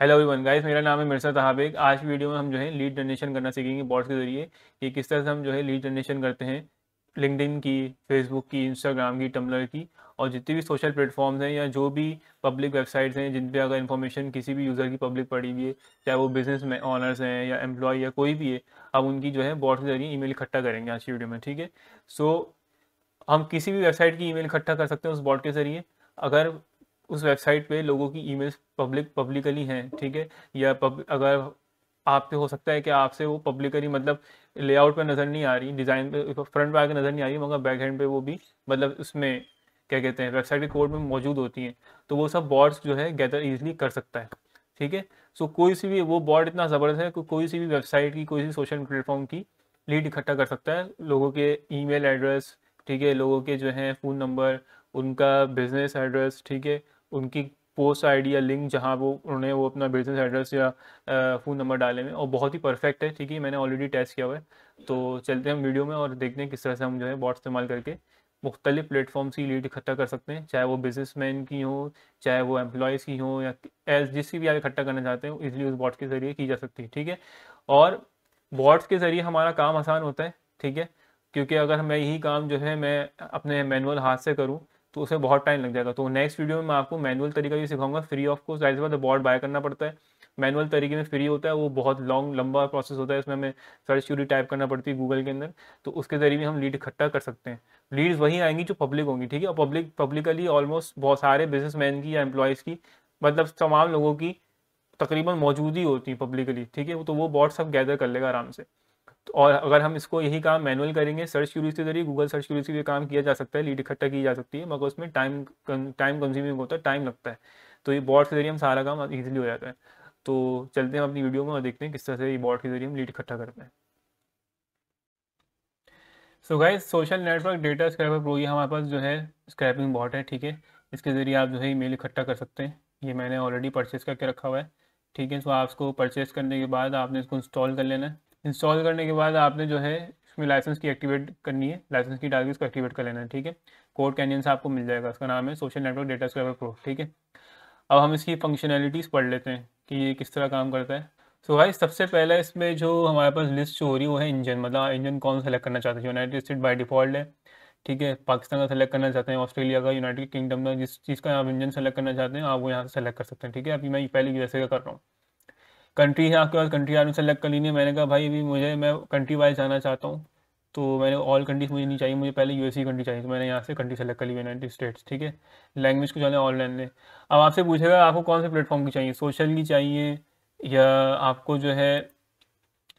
hello everyone guys मेरा नाम है मिर्सा तहाबेग आज की वीडियो में हम जो है लीड जनरेशन करना सीखेंगे बॉट्स के जरिए कि किस तरह से हम जो है लीड जनरेशन करते हैं लिंकडिन की फेसबुक की इंस्टाग्राम की टम्बलर की और जितने भी सोशल प्लेटफॉर्म्स हैं या जो भी पब्लिक वेबसाइट्स हैं जिन पर अगर इन्फॉर्मेशन किसी भी यूज़र की पब्लिक पड़ी हुई है चाहे वो बिजनेस में ऑनर्स हैं या एम्प्लॉय या कोई भी है हम उनकी जो है बॉट्स के जरिए मेल इकट्ठा करेंगे आज की वीडियो में ठीक है सो हम किसी भी वेबसाइट की मेल इकट्ठा कर सकते हैं उस बॉट के जरिए अगर उस वेबसाइट पे लोगों की ईमेल्स पब्लिक पब्लिकली हैं ठीक है या पब, अगर आप पे हो सकता है कि आपसे वो पब्लिकली मतलब लेआउट पे नज़र नहीं आ रही डिज़ाइन पे फ्रंट पे आगे नज़र नहीं आ रही मगर बैक हैंड पे वो भी मतलब उसमें क्या कहते हैं वेबसाइट के कोड में मौजूद होती हैं तो वो सब बॉर्ड्स जो है गैदर ईजिली कर सकता है ठीक है सो कोई सी भी वो बॉर्ड इतना ज़बरदस्त है कि कोई सी भी वेबसाइट की कोई सी सोशल प्लेटफॉर्म की लीड इकट्ठा कर सकता है लोगों के ईमेल एड्रेस ठीक है लोगों के जो हैं फ़ोन नंबर उनका बिजनेस एड्रेस ठीक है उनकी पोस्ट आईडी या लिंक जहाँ वो उन्होंने वो अपना बिजनेस एड्रेस या फ़ोन नंबर डाले में और बहुत ही परफेक्ट है ठीक है मैंने ऑलरेडी टेस्ट किया हुआ है तो चलते हैं हम वीडियो में और देखते हैं किस तरह से हम जो है बॉट इस्तेमाल करके मुख्तलिफ प्लेटफॉर्म्स की लीड इकट्ठा कर सकते हैं चाहे वो बिजनेस मैन की हो चाहे वो एम्प्लॉयज़ की हो या एज जिसकी भी आप इकट्ठा करना चाहते हैं इसलिए उस बॉट के ज़रिए की जा सकती है ठीक है और बॉट्स के ज़रिए हमारा काम आसान होता है ठीक है क्योंकि अगर मैं यही काम जो है मैं अपने मैनुअल हाथ से करूँ तो उसे बहुत टाइम लग जाएगा तो नेक्स्ट वीडियो में मैं आपको मैनुअल तरीका भी सिखाऊंगा फ्री ऑफ कोर्स जाहिर बात बॉर्ड बाय करना पड़ता है मैनुअल तरीके में फ्री होता है वो बहुत लॉन्ग लंबा प्रोसेस होता है इसमें हमें सर्च क्यूरी टाइप करना पड़ती है गूगल के अंदर तो उसके जरिए भी हम लीड इकट्ठा कर सकते हैं लीड्स वही आएंगी जो पब्लिक होंगी ठीक है और पब्लिक पब्लिकली ऑलमोस्ट बहुत सारे मैन की या एम्प्लॉयज़ की मतलब तमाम लोगों की तकरीबन मौजूद ही होती है पब्लिकली ठीक है तो वो बॉट सब गैदर कर लेगा आराम से और अगर हम इसको यही काम मैनुअल करेंगे सर्च क्यूरी के जरिए गूगल सर्च क्यूरी से काम किया जा सकता है लीड इकट्ठा की जा सकती है मगर उसमें टाइम टाइम कंज्यूमिंग होता है टाइम लगता है तो ये बॉट के जरिए हम सारा काम ईजिली हो जाता है तो चलते हैं अपनी वीडियो में और देखते हैं किस तरह से ये बॉट के जरिए हम लीड इकट्ठा करते हैं so guys social network data scraper pro ये हमारे पास जो है स्क्रैपिंग बॉट है ठीक है इसके ज़रिए आप जो है ईमेल इकट्ठा कर सकते हैं ये मैंने ऑलरेडी परचेस करके रखा हुआ है ठीक है सो आप इसको परचेस करने के बाद आपने इसको इंस्टॉल कर लेना है इंस्टॉल करने के बाद आपने जो है इसमें लाइसेंस की एक्टिवेट करनी है लाइसेंस की डाल के इसको एक्टिवेट कर लेना है ठीक है कोड कैनियन से आपको मिल जाएगा उसका नाम है social network data scriber pro ठीक है अब हम इसकी फंक्शनैलिटीज़ पढ़ लेते हैं कि ये किस तरह काम करता है सो so भाई सबसे पहला इसमें जो हमारे पास लिस्ट हो रही है वो है इंजन मतलब इंजन कौन सेलेक्ट करना चाहते हैं यूनाइटेड स्टेट बाई डिफ़ॉल्ट है ठीक है पाकिस्तान का सेलेक्ट करना चाहते हैं ऑस्ट्रेलिया का यूनाइटेड किंगडम का जिस चीज़ का आप इंजन सेलेक्ट करना चाहते हैं आप वो यहाँ से सेलेक्ट कर सकते हैं ठीक है अभी मैं पहले यूएसए का कर रहा हूँ कंट्री है आपके पास कंट्री आपने सेलेक्ट कर है मैंने कहा भाई अभी मुझे मैं कंट्री वाइज जाना चाहता हूँ तो मैंने ऑल कंट्रीज मुझे नहीं चाहिए मुझे पहले यूएससी कंट्री चाहिए तो मैंने यहाँ से कंट्री सेलेक्ट कर ली यूनाइटेड स्टेट्स ठीक है लैंग्वेज को जाना ऑनलाइन ने अब आपसे पूछेगा आपको कौन से प्लेटफॉर्म की चाहिए सोशल की चाहिए या आपको जो है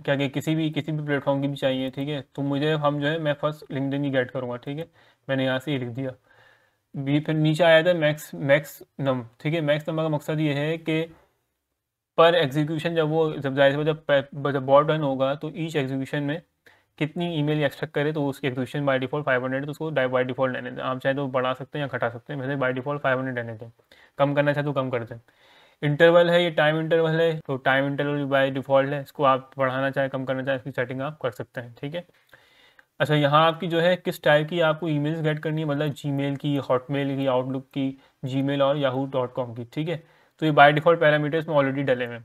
क्या क्या किसी भी किसी भी प्लेटफॉर्म की भी चाहिए ठीक है तो मुझे हम जो है मैं फर्स्ट लिंकडिन की गेट करूँगा ठीक है मैंने यहाँ से ये लिख दिया बी फिर नीचे आया था मैक्स मैक्स नम ठीक है मैक्स नम का मकसद ये है कि पर एग्जीक्यूशन जब वो जब जाहिर जब जब बॉड रन होगा तो ईच एग्जीक्यूशन में कितनी ईमेल एक्सट्रैक्ट करे तो उसकी एग्जीक्यूशन बाय डिफॉल्ट 500 तो उसको बाय डिफॉल्ट रहने दें आप चाहे तो बढ़ा सकते हैं या घटा सकते हैं वैसे बाय डिफॉल्ट 500 रहने दें कम करना चाहे तो कम कर दें इंटरवल है ये टाइम इंटरवल है तो टाइम इंटरवल बाई डिफॉल्ट है इसको आप बढ़ाना चाहे कम करना चाहे इसकी सेटिंग आप कर सकते हैं ठीक है अच्छा यहाँ आपकी जो है किस टाइप की आपको मेल्स गेट करनी है मतलब मेल की हॉटमेल की आउटलुक की मेल और याहू डॉट कॉम की ठीक है तो ये बाय डिफॉल्ट पैरामीटर इसमें ऑलरेडी डले हुए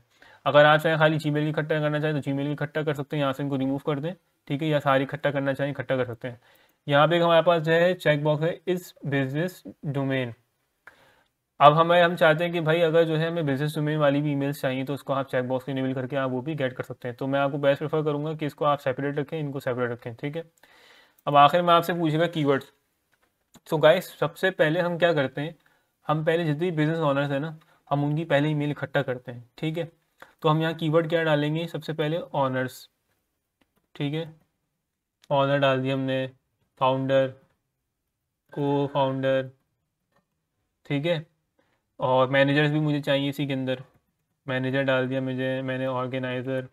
अगर आप चाहें खाली जी मेल इकट्ठा करना चाहें तो जी मेल इकट्ठा कर सकते हैं यहाँ से इनको रिमूव कर दें ठीक है या सारी इकट्ठा करना चाहें इकट्ठा कर सकते हैं यहाँ पे हमारे पास जो है चेक बॉक्स है इस बिजनेस डोमेन अब हमें हम चाहते हैं कि भाई अगर जो है हमें बिजनेस डोमेन वाली भी ईमेल्स चाहिए तो उसको आप चेक बॉक्स को इनेबल करके आप वो भी गेट कर सकते हैं तो मैं आपको बेस्ट प्रेफर करूंगा कि इसको आप सेपरेट रखें इनको सेपरेट रखें ठीक है अब आखिर में आपसे पूछेगा कीवर्ड्स तो गाइस सबसे पहले हम क्या करते हैं हम पहले जितने बिजनेस ऑनर्स हैं ना हम उनकी पहले मेल इकट्ठा करते हैं ठीक है तो हम यहाँ कीवर्ड क्या डालेंगे सबसे पहले ऑनर्स ठीक है ऑनर डाल दिया हमने फाउंडर को फाउंडर ठीक है और मैनेजर्स भी मुझे चाहिए इसी के अंदर मैनेजर डाल दिया मुझे मैंने ऑर्गेनाइज़र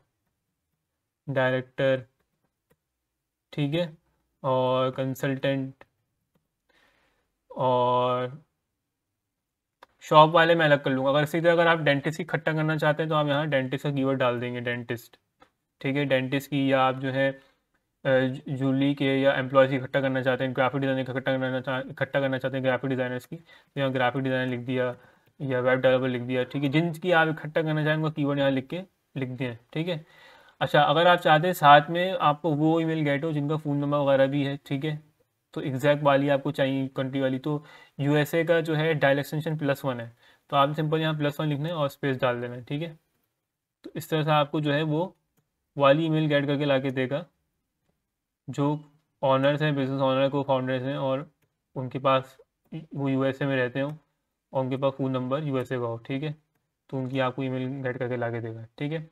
डायरेक्टर ठीक है और कंसल्टेंट और शॉप वाले मैं अलग कर लूँगा अगर इसी तरह अगर आप डेंटिस्ट की इकट्ठा करना चाहते हैं तो आप यहाँ डेंटिस्ट का कीवर्ड डाल देंगे डेंटिस्ट ठीक है डेंटिस्ट की या आप जो है जूली के या एम्प्लॉयज़ की इकट्ठा करना चाहते हैं ग्राफिक डिज़ाइनर इकट्ठा करना चाह इकट्ठा करना चाहते हैं ग्राफिक डिज़ाइनर्स की तो यहाँ ग्राफिक डिज़ाइनर लिख दिया या वेब डेवलपर लिख दिया ठीक है जिनकी आप इकट्ठा करना चाहें उनका कीवर्ड यहाँ लिख के लिख दें ठीक है अच्छा अगर आप चाहते हैं साथ में आपको वो ईमेल गेट हो जिनका फ़ोन नंबर वगैरह भी है ठीक है तो एग्जैक्ट वाली आपको चाहिए कंट्री वाली तो यूएसए का जो है डायल एक्सटेंशन प्लस वन है तो आप सिंपल यहाँ प्लस वन लिखना है और स्पेस डाल देना है ठीक है तो इस तरह से आपको जो है वो वाली ईमेल गेट करके ला के देगा जो ऑनर्स हैं बिजनेस ऑनर को फाउंडर्स हैं और उनके पास वो यूएसए में रहते हो और उनके पास फ़ोन नंबर यूएसए का हो ठीक है तो उनकी आपको ईमेल गेट करके ला के देगा ठीक है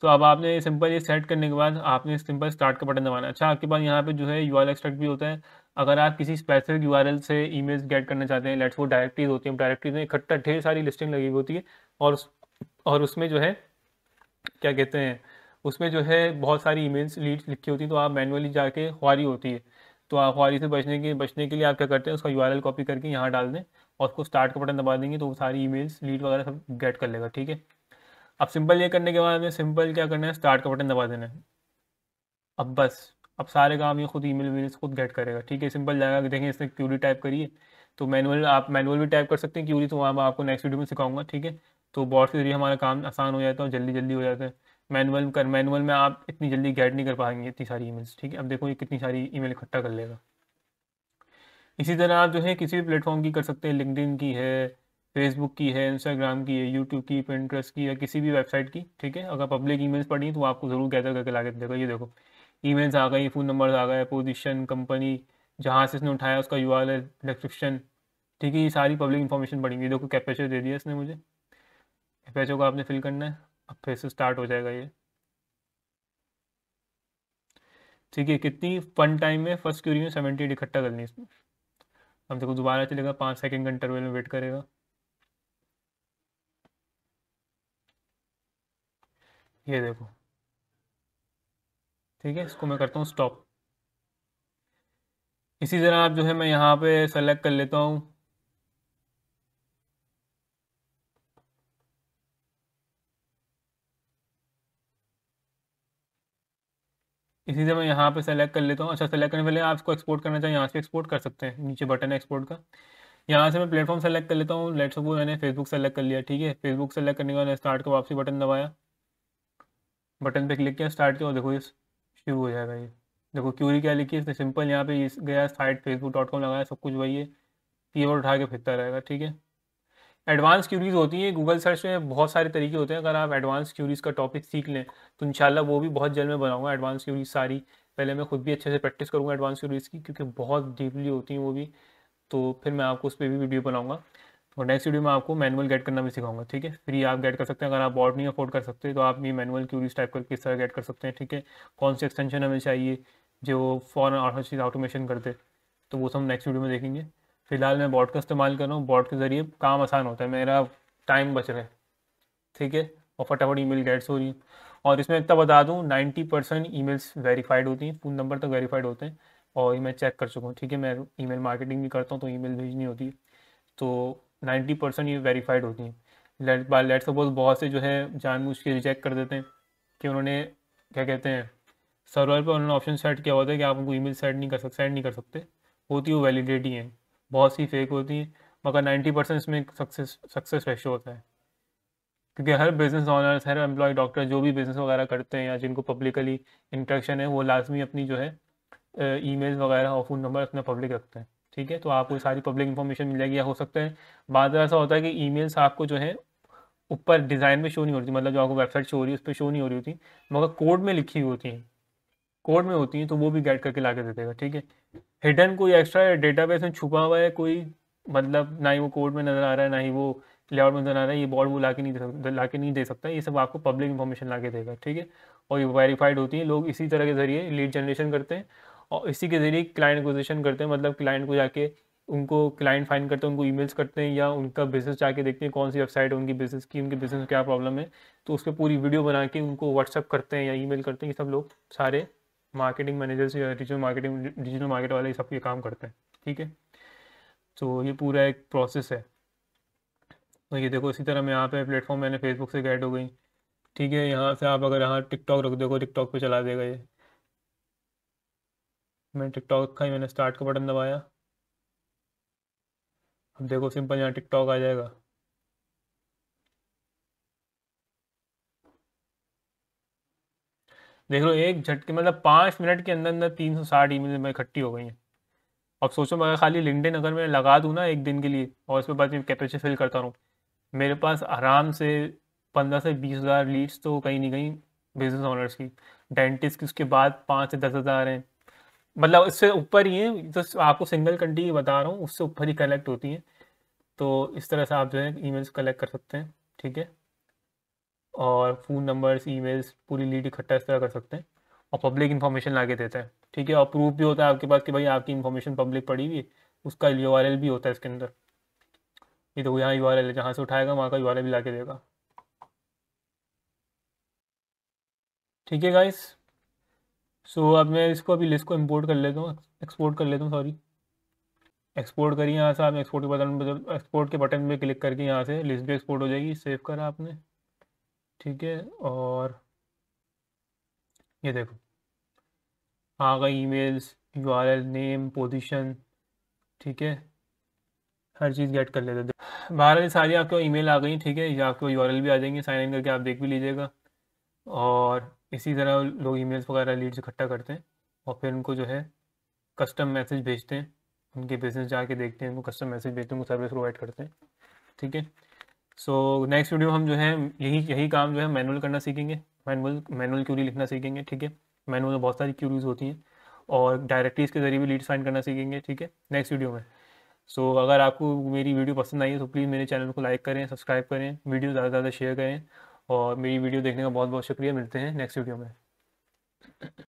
तो अब आपने सिंपल ये सेट करने के बाद आपने सिंपल स्टार्ट का बटन दबाना अच्छा आपके पास यहाँ पे जो है यू आर एक्सट्रैक्ट भी होता है अगर आप किसी स्पेसिफिक यू से ईमेज गेट करना चाहते हैं लेट्स वो डायरेक्टरीज होती हैं डायरेक्टरीज में इकट्ठा ढेर सारी लिस्टिंग लगी हुई होती है और उस और उसमें जो है क्या कहते हैं उसमें जो है बहुत सारी ईमेज लीड लिखी तो होती है तो आप मैनुअली जाके हवारी होती है तो आप हवारी से बचने के बचने के लिए आप क्या करते हैं उसका यू कॉपी करके यहाँ डाल दें और उसको स्टार्ट का बटन दबा देंगे तो वो सारी ईमेल्स लीड वगैरह सब गेट कर लेगा ठीक है अब सिंपल ये करने के बाद में सिंपल क्या करना है स्टार्ट का बटन दबा देना है अब बस अब सारे काम ये खुद ईमेल मेल खुद गेट करेगा ठीक है सिंपल जाएगा देखें इसने क्यूरी टाइप करिए तो मैनुअल आप मैनुअल भी टाइप कर सकते हैं क्यूरी तो वहाँ मैं आपको नेक्स्ट वीडियो में सिखाऊंगा ठीक है तो बॉट के जरिए हमारा काम आसान हो जाता है और जल्दी जल्दी हो जाता है मैनुअल कर मैनुअल में आप इतनी जल्दी गेट नहीं कर पाएंगे इतनी सारी ईमेल्स ठीक है अब देखो ये कितनी सारी ईमेल इकट्ठा कर लेगा इसी तरह आप जो है किसी भी प्लेटफॉर्म की कर सकते हैं लिंकड की है फेसबुक की है इंस्टाग्राम की है यूट्यूब की प्रिंट्रेस की या किसी भी वेबसाइट की ठीक है अगर पब्लिक ईमेल्स पढ़ी तो आपको ज़रूर गैदर करके ला देगा देखो ये देखो ईमेल्स आ गई फ़ोन नंबर आ गए पोजिशन कंपनी जहाँ से इसने उठाया उसका यू आर डिस्क्रिप्शन ठीक है ये सारी पब्लिक इन्फॉर्मेशन पड़ेंगी देखो कैपेचर दे दिया इसने मुझे कैपेचर को आपने फिल करना है अब फिर से स्टार्ट हो जाएगा ये ठीक है कितनी फन टाइम में फर्स्ट क्यूरी में सेवेंटी इकट्ठा करनी है इसमें अब देखो दोबारा चलेगा पाँच सेकेंड का में वेट करेगा ये देखो ठीक है इसको मैं करता हूँ स्टॉप इसी तरह आप जो है मैं यहाँ पे सेलेक्ट कर लेता हूँ इसी से मैं यहाँ पे सेलेक्ट कर लेता हूँ अच्छा सेलेक्ट करने पहले आप इसको एक्सपोर्ट करना चाहिए यहाँ से एक्सपोर्ट कर सकते हैं नीचे बटन है एक्सपोर्ट का यहाँ से मैं प्लेटफॉर्म सेलेक्ट कर लेता हूँ लेट्स सपोज मैंने फेसबुक सेलेक्ट कर लिया ठीक है फेसबुक सेलेक्ट करने के बाद स्टार्ट का वापसी बटन दबाया बटन पे क्लिक किया स्टार्ट किया और देखो ये शुरू हो जाएगा ये देखो क्यूरी क्या लिखी है इसने सिंपल यहाँ पे इस गया साइट फेसबुक डॉट कॉम लगाया सब कुछ वही है कीवर्ड उठा के फेंकता रहेगा ठीक है एडवांस क्यूरीज होती हैं गूगल सर्च में बहुत सारे तरीके होते हैं अगर आप एडवांस क्यूरीज का टॉपिक सीख लें तो इनशाला वो भी बहुत जल्द में बनाऊंगा एडवांस क्यूरीज सारी पहले मैं खुद भी अच्छे से प्रैक्टिस करूँगा एडवांस क्यूरीज की क्योंकि बहुत डीपली होती हैं वो भी तो फिर मैं आपको उस पर भी वीडियो बनाऊँगा और नेक्स्ट वीडियो में आपको मैनुअल गेट करना भी सिखाऊंगा ठीक है फ्री आप गेट कर सकते हैं अगर आप बॉट नहीं अफोर्ड कर सकते तो आप ये मैनुअल क्यूरीज टाइप करके किस तरह गेट कर सकते हैं ठीक है कौन सी एक्सटेंशन हमें चाहिए जो फॉरन और हर चीज़ ऑटोमेशन करते तो वो सब नेक्स्ट वीडियो में देखेंगे फिलहाल मैं बॉट का इस्तेमाल कर रहा हूँ बॉट के ज़रिए काम आसान होता है मेरा टाइम बच रहा है ठीक है और फटाफट मेल गेट्स हो रही है और इसमें इतना तो बता दूँ नाइन्टी परसेंट मेल्स वेरीफाइड होती हैं फ़ोन नंबर तक वेरीफाइड होते हैं और मैं चेक कर चुका हूँ ठीक है मैं मेल मार्केटिंग भी करता हूँ तो मेल भेजनी होती है तो नाइन्टी परसेंट ये वेरीफाइड होती हैं लेट सपोज बहुत से जो है जानबूझ के रिजेक्ट कर देते हैं कि उन्होंने क्या कहते हैं सर्वर पर उन्होंने ऑप्शन सेट किया होता है कि आप उनको ईमेल सेट नहीं कर सकते सेंड नहीं कर सकते होती वो वैलिडेट ही हैं बहुत सी फेक होती हैं मगर नाइन्टी परसेंट इसमें सक्सेस सक्सेस रेशो होता है क्योंकि हर बिजनेस ऑनर हर एम्प्लॉय डॉक्टर जो भी बिजनेस वगैरह करते हैं या जिनको पब्लिकली इंट्रेक्शन है वो लाजमी अपनी जो है ई मेल वगैरह और फ़ोन नंबर अपना पब्लिक रखते हैं ठीक है तो आपको सारी पब्लिक इन्फॉर्मेशन मिल जाएगी या हो सकता है बाद में ऐसा होता है कि मेल्स आपको जो है ऊपर डिज़ाइन में शो नहीं होती मतलब जो आपको वेबसाइट शो हो रही है उस पर शो नहीं हो रही होती मगर कोड में लिखी हुई होती हैं कोड में होती हैं तो वो भी गाइड करके ला के दे देगा ठीक है हिडन कोई एक्स्ट्रा डेटाबेस में छुपा हुआ है कोई मतलब ना ही वो कोड में नज़र आ रहा है ना ही वो लेआउट में नज़र आ रहा है ये बॉर्ड वो ला के नहीं ला के नहीं दे सकता ये सब आपको पब्लिक इन्फॉर्मेशन ला के देगा ठीक है और ये वेरीफाइड होती है लोग इसी तरह के जरिए लीड जनरेशन करते हैं और इसी के ज़रिए क्लाइंट एक्विजिशन करते हैं मतलब क्लाइंट को जाके उनको क्लाइंट फाइन करते हैं उनको ईमेल्स करते हैं या उनका बिजनेस जाके देखते हैं कौन सी वेबसाइट है उनकी बिजनेस की उनके बिजनेस में क्या प्रॉब्लम है तो उस पर पूरी वीडियो बना के उनको व्हाट्सअप करते हैं या ईमेल करते हैं ये सब लोग सारे मार्केटिंग मैनेजर्स या डिजिटल मार्केटिंग डिजिटल मार्केट वाले ये सब ये काम करते हैं ठीक है तो ये पूरा एक प्रोसेस है तो ये देखो इसी तरह मैं यहाँ पे प्लेटफॉर्म मैंने फेसबुक से गैड हो गई ठीक है यहाँ से आप अगर यहाँ टिकटॉक रख देखो टिकटॉक पे चला देगा ये मैं टिकटॉक का ही मैंने स्टार्ट का बटन दबाया अब देखो सिंपल यहाँ टिकटॉक आ जाएगा देख लो एक झटके मतलब पाँच मिनट के अंदर अंदर तीन सौ साठ ई मेल इकट्ठी हो गई हैं अब सोचो मैं खाली लिंकडिन अगर मैं लगा दूँ ना एक दिन के लिए और उसके बाद मैं कैपेसिटी फिल करता रहूँ मेरे पास आराम से पंद्रह से बीस हज़ार लीड्स तो कहीं नहीं गई बिजनेस ऑनर्स की डेंटिस्ट की उसके बाद पाँच से दस हज़ार हैं मतलब इससे ऊपर ही है तो आपको सिंगल कंट्री बता रहा हूँ उससे ऊपर ही कलेक्ट होती है तो इस तरह से आप जो है ईमेल्स कलेक्ट कर सकते हैं ठीक है और फ़ोन नंबर्स ईमेल्स पूरी लीड इकट्ठा इस तरह कर सकते हैं और पब्लिक इन्फॉर्मेशन ला के देता है ठीक है और प्रूफ भी होता है आपके पास कि भाई आपकी इन्फॉर्मेशन पब्लिक पड़ी हुई है उसका यू भी होता है इसके अंदर ये तो यहाँ यू आर एल जहाँ से उठाएगा वहाँ का यू आर एल भी ला के देगा ठीक है गाइस सो so, अब मैं इसको अभी लिस्ट को इम्पोर्ट कर लेता हूँ एक्सपोर्ट कर लेता हूँ सॉरी एक्सपोर्ट करिए यहाँ से आप एक्सपोर्ट के बटन एक्सपोर्ट मतलब के बटन पे क्लिक करके यहाँ से लिस्ट भी एक्सपोर्ट हो जाएगी सेव करा आपने ठीक है और ये देखो आ ई emails U R L name position ठीक है हर चीज़ गेट कर लेते थे बहरहाल सारी आपको ईमेल आ गई ठीक है या आपको एल भी आ जाएंगे साइन इन करके आप देख भी लीजिएगा और इसी तरह लोग ईमेल्स वगैरह लीड्स इकट्ठा करते हैं और फिर उनको जो है कस्टम मैसेज भेजते हैं उनके बिजनेस जाके देखते हैं उनको कस्टम मैसेज भेजते हैं उनको सर्विस प्रोवाइड करते हैं ठीक है सो नेक्स्ट वीडियो हम जो है यही यही काम जो है मैनुअल करना सीखेंगे मैनुअल मैनुअल क्यूरी लिखना सीखेंगे ठीक है मैनुअल में बहुत सारी क्यूरीज होती हैं और डायरेक्टरीज के जरिए भी लीड साइन करना सीखेंगे ठीक है नेक्स्ट वीडियो में सो so, अगर आपको मेरी वीडियो पसंद आई है तो प्लीज़ मेरे चैनल को लाइक करें सब्सक्राइब करें वीडियो ज़्यादा से ज़्यादा शेयर करें और मेरी वीडियो देखने का बहुत बहुत शुक्रिया मिलते हैं नेक्स्ट वीडियो में